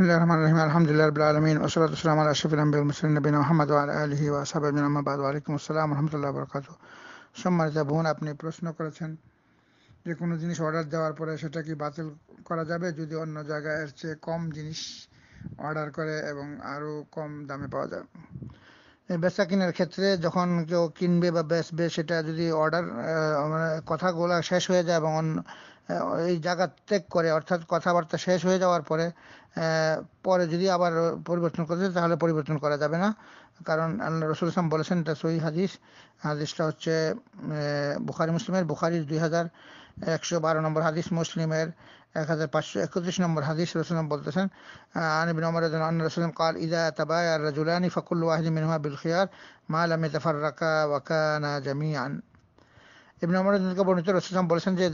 بسم الله الرحمن الرحيم الحمد لله رب العالمين والصلاة والسلام على أشرف الأنبياء والمرسلين نبينا محمد وعلى آله وأصحابه أجمعين أما بعد وعليكم السلام ورحمة الله وبركاته সম্মানিত বোন আপনি প্রশ্ন করেছেন যে কোনো জিনিস অর্ডার দেওয়ার পরে সেটা কি বাতিল করা যাবে যদি অন্য জায়গায় এর চেয়ে কম জিনিস অর্ডার করে এবং আরও কম দামে পাওয়া যায় বেচা কেনার ক্ষেত্রে যখন কেউ কিনবে বা বেচবে সেটা যদি অর্ডার কথাগুলো শেষ হয়ে যায় এবং এই জায়গা ত্যাগ করে অর্থাৎ কথাবার্তা শেষ হয়ে যাওয়ার পরে পরে যদি আবার পরিবর্তন করতে তাহলে পরিবর্তন করা যাবে না কারণ আল্লাহ রসুল ইসলাম বলেছেন এটা সই হাদিস হাদিসটা হচ্ছে বুখারি মুসলিমের বুখারির দুই হাজার একশো বারো নম্বর হাদিস মুসলিমের এক হাজার পাঁচশো একত্রিশ নম্বর হাদিস রসুলাম বলতেছেন আনবিন অমর রসুলাম কাল ইদা তাবায় আর রাজুলানি ফকুল ওয়াহিদ মিনহা বিল খিয়ার মাল আমি তাফার রাকা ওয়াকানা জামিয়ান এমনি আমরা বর্ণিত রসুলাম বলেছেন যে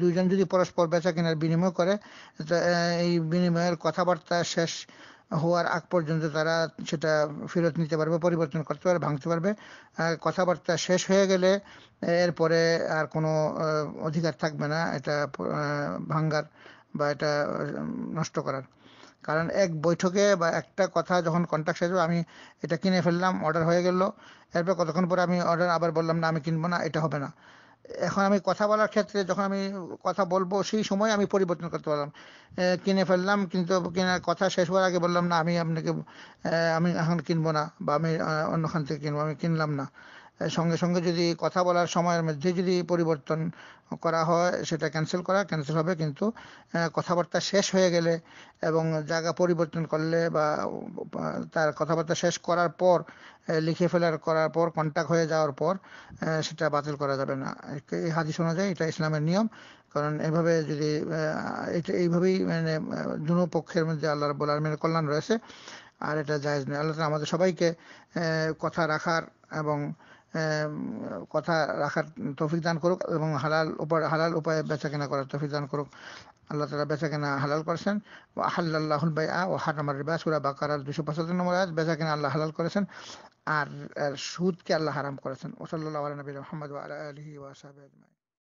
দুইজন যদি পরস্পর বেচা কেনার বিনিময় করে এই বিনিময়ের কথাবার্তা শেষ হওয়ার আগ পর্যন্ত তারা সেটা ফেরত নিতে পারবে পরিবর্তন করতে পারবে ভাঙতে পারবে কথাবার্তা শেষ হয়ে গেলে এরপরে আর কোনো অধিকার থাকবে না এটা ভাঙ্গার বা এটা নষ্ট করার কারণ এক বৈঠকে বা একটা কথা যখন কন্ট্যাক্ট শেষ আমি এটা কিনে ফেললাম অর্ডার হয়ে গেল এরপর কতক্ষণ পরে আমি অর্ডার আবার বললাম না আমি কিনবো না এটা হবে না এখন আমি কথা বলার ক্ষেত্রে যখন আমি কথা বলবো সেই সময় আমি পরিবর্তন করতে পারলাম কিনে ফেললাম কিন্তু কথা শেষ হওয়ার আগে বললাম না আমি আপনাকে আমি এখন কিনবো না বা আমি অন্যখান থেকে কিনবো আমি কিনলাম না সঙ্গে সঙ্গে যদি কথা বলার সময়ের মধ্যে যদি পরিবর্তন করা হয় সেটা ক্যান্সেল করা ক্যান্সেল হবে কিন্তু কথাবার্তা শেষ হয়ে গেলে এবং জায়গা পরিবর্তন করলে বা তার কথাবার্তা শেষ করার পর লিখে ফেলার করার পর কন্ট্যাক্ট হয়ে যাওয়ার পর সেটা বাতিল করা যাবে না এই হাদিস অনুযায়ী এটা ইসলামের নিয়ম কারণ এভাবে যদি এটা এইভাবেই মানে দুনো পক্ষের মধ্যে আল্লাহ বলার আলমীর কল্যাণ রয়েছে আর এটা জায়জ নয় আল্লাহ আমাদের সবাইকে কথা রাখার এবং কথা রাখার তৌফিক দান করুক এবং হালাল উপায় হালাল উপায়ে বেচা কেনা করার তৌফিক দান করুক আল্লাহ তালা বেচা কেনা হালাল করেছেন হাল্লাহুল ভাই আ ও হারামার রিবা সুরা বাকার দুশো পঁচাত্তর নম্বর আয়াত বেচা কেনা আল্লাহ হালাল করেছেন আর সুদকে আল্লাহ হারাম করেছেন ওসল্লাহ আলী মোহাম্মদ আলহি ওয়াসাব